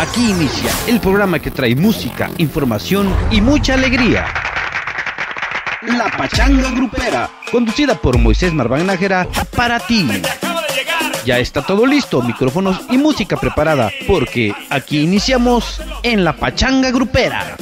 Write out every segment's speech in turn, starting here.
Aquí inicia el programa que trae música, información y mucha alegría. La Pachanga Grupera, conducida por Moisés Marván Nájera, para ti. Ya está todo listo, micrófonos y música preparada, porque aquí iniciamos en La Pachanga Grupera.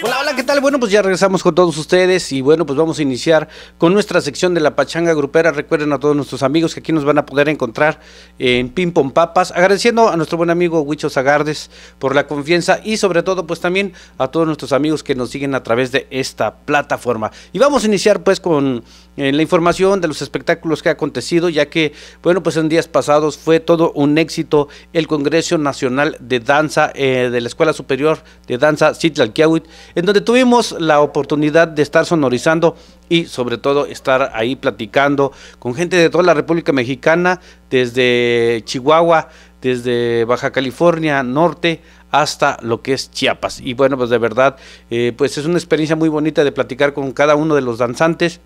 Hola, hola, ¿qué tal? Bueno, pues ya regresamos con todos ustedes y bueno, pues vamos a iniciar con nuestra sección de la Pachanga Grupera. Recuerden a todos nuestros amigos que aquí nos van a poder encontrar en Pimpon Papas. Agradeciendo a nuestro buen amigo Huicho Zagardes por la confianza y sobre todo pues también a todos nuestros amigos que nos siguen a través de esta plataforma. Y vamos a iniciar pues con eh, la información de los espectáculos que ha acontecido, ya que bueno, pues en días pasados fue todo un éxito el Congreso Nacional de Danza eh, de la Escuela Superior de Danza Citlalquiahuit en donde tuvimos la oportunidad de estar sonorizando y sobre todo estar ahí platicando con gente de toda la República Mexicana, desde Chihuahua, desde Baja California Norte hasta lo que es Chiapas. Y bueno, pues de verdad, eh, pues es una experiencia muy bonita de platicar con cada uno de los danzantes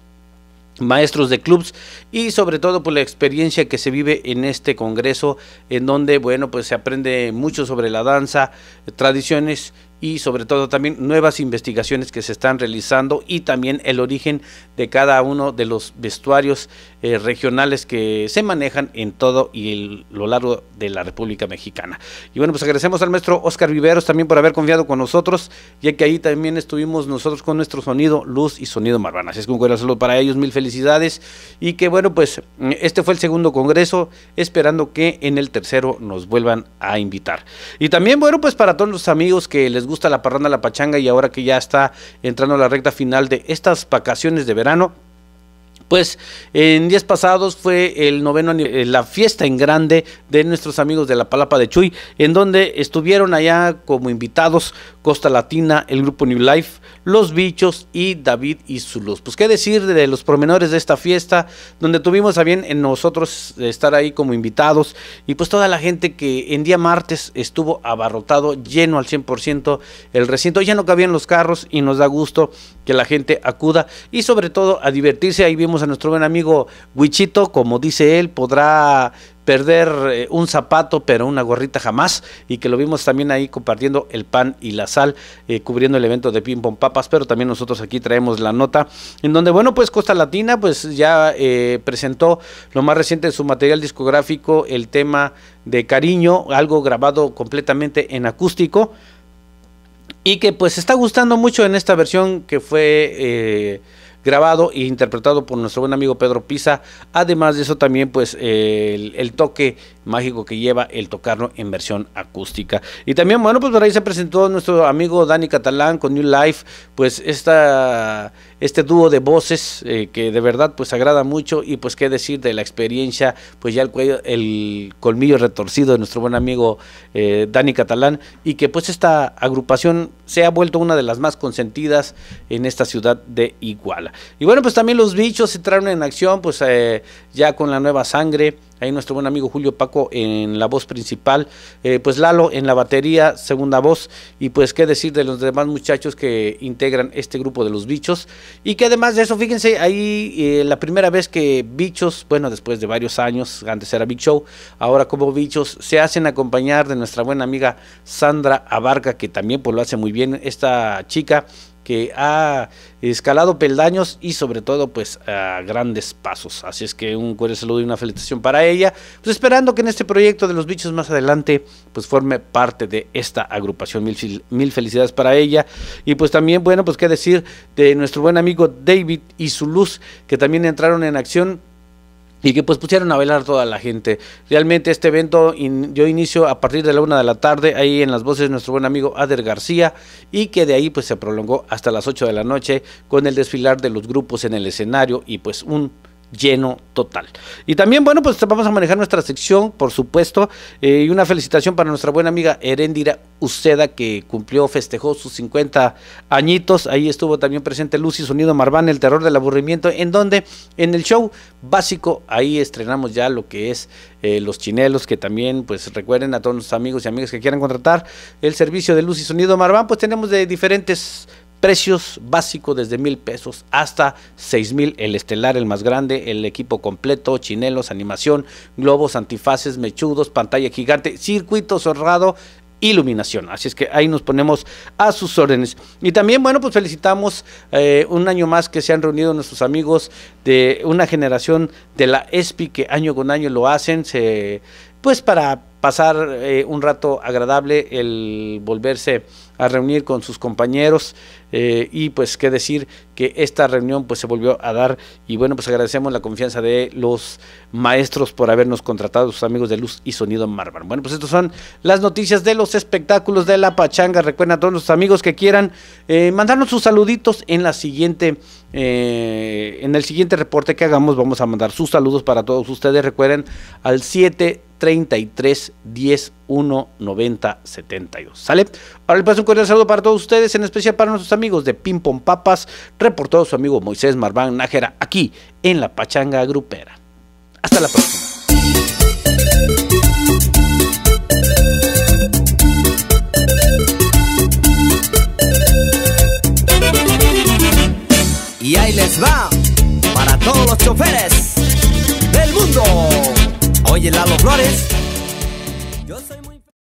maestros de clubs y sobre todo por pues, la experiencia que se vive en este congreso en donde bueno pues se aprende mucho sobre la danza tradiciones y sobre todo también nuevas investigaciones que se están realizando y también el origen de cada uno de los vestuarios eh, regionales que se manejan en todo y lo largo de la República Mexicana. Y bueno, pues agradecemos al maestro Oscar Viveros también por haber confiado con nosotros, ya que ahí también estuvimos nosotros con nuestro sonido, luz y sonido marvana. Así es que un gran saludo para ellos, mil felicidades y que bueno, pues mm, este fue el segundo congreso, esperando que en el tercero nos vuelvan a invitar. Y también bueno, pues para todos los amigos que les gusta gusta la parranda, la pachanga y ahora que ya está entrando la recta final de estas vacaciones de verano, pues en días pasados fue el noveno eh, la fiesta en grande de nuestros amigos de la Palapa de Chuy, en donde estuvieron allá como invitados Costa Latina, el grupo New Life, Los Bichos y David y luz. Pues qué decir de los promenores de esta fiesta, donde tuvimos a bien en nosotros estar ahí como invitados y pues toda la gente que en día martes estuvo abarrotado, lleno al 100% el recinto, ya no cabían los carros y nos da gusto que la gente acuda y sobre todo a divertirse. Ahí vimos a nuestro buen amigo Huichito, como dice él, podrá perder eh, un zapato, pero una gorrita jamás, y que lo vimos también ahí compartiendo el pan y la sal, eh, cubriendo el evento de Ping Pong Papas, pero también nosotros aquí traemos la nota, en donde, bueno, pues Costa Latina, pues ya eh, presentó lo más reciente de su material discográfico, el tema de cariño, algo grabado completamente en acústico, y que pues está gustando mucho en esta versión que fue grabado e interpretado por nuestro buen amigo Pedro Pisa. Además de eso también pues el, toque mágico que lleva el tocarlo en versión acústica. Y también bueno pues por ahí se presentó nuestro amigo Dani Catalán con New Life pues esta este dúo de voces eh, que de verdad pues agrada mucho y pues qué decir de la experiencia, pues ya el cuello, el colmillo retorcido de nuestro buen amigo eh, Dani Catalán y que pues esta agrupación se ha vuelto una de las más consentidas en esta ciudad de Iguala. Y bueno, pues también los bichos entraron en acción pues eh, ya con la nueva sangre ahí nuestro buen amigo Julio Paco en la voz principal, eh, pues Lalo en la batería, segunda voz, y pues qué decir de los demás muchachos que integran este grupo de los bichos, y que además de eso, fíjense, ahí eh, la primera vez que bichos, bueno, después de varios años, antes era Big Show, ahora como bichos, se hacen acompañar de nuestra buena amiga Sandra Abarca, que también pues lo hace muy bien esta chica que ha escalado peldaños y sobre todo pues a grandes pasos. Así es que un cordial saludo y una felicitación para ella. Pues esperando que en este proyecto de los bichos más adelante pues forme parte de esta agrupación. Mil, mil felicidades para ella. Y pues también bueno pues qué decir de nuestro buen amigo David y su luz que también entraron en acción y que pues pusieron a bailar toda la gente. Realmente este evento dio yo inicio a partir de la una de la tarde, ahí en las voces de nuestro buen amigo Ader García, y que de ahí pues se prolongó hasta las 8 de la noche con el desfilar de los grupos en el escenario y pues un lleno total. Y también, bueno, pues vamos a manejar nuestra sección, por supuesto, eh, y una felicitación para nuestra buena amiga Herendira Uceda, que cumplió, festejó sus 50 añitos. Ahí estuvo también presente Lucy Sonido Marván, El Terror del Aburrimiento, en donde en el show básico, ahí estrenamos ya lo que es eh, los chinelos, que también, pues recuerden a todos los amigos y amigas que quieran contratar el servicio de Lucy Sonido Marván, pues tenemos de diferentes Precios básicos desde mil pesos hasta seis mil. El estelar, el más grande, el equipo completo, chinelos, animación, globos, antifaces, mechudos, pantalla gigante, circuito cerrado, iluminación. Así es que ahí nos ponemos a sus órdenes. Y también, bueno, pues felicitamos eh, un año más que se han reunido nuestros amigos de una generación de la ESPI que año con año lo hacen, se, pues para pasar eh, un rato agradable, el volverse a reunir con sus compañeros eh, y pues qué decir que esta reunión pues se volvió a dar y bueno pues agradecemos la confianza de los maestros por habernos contratado, sus amigos de Luz y Sonido mármol Bueno pues estas son las noticias de los espectáculos de la Pachanga, recuerden a todos los amigos que quieran eh, mandarnos sus saluditos en la siguiente, eh, en el siguiente reporte que hagamos vamos a mandar sus saludos para todos ustedes, recuerden al 733 10 19072. ¿Sale? Ahora les paso un cordial saludo para todos ustedes, en especial para nuestros amigos de Ping Papas, reportado su amigo Moisés Marván Nájera aquí en La Pachanga Grupera. Hasta la próxima. Y ahí les va para todos los choferes del mundo. Oye, Lalo Flores.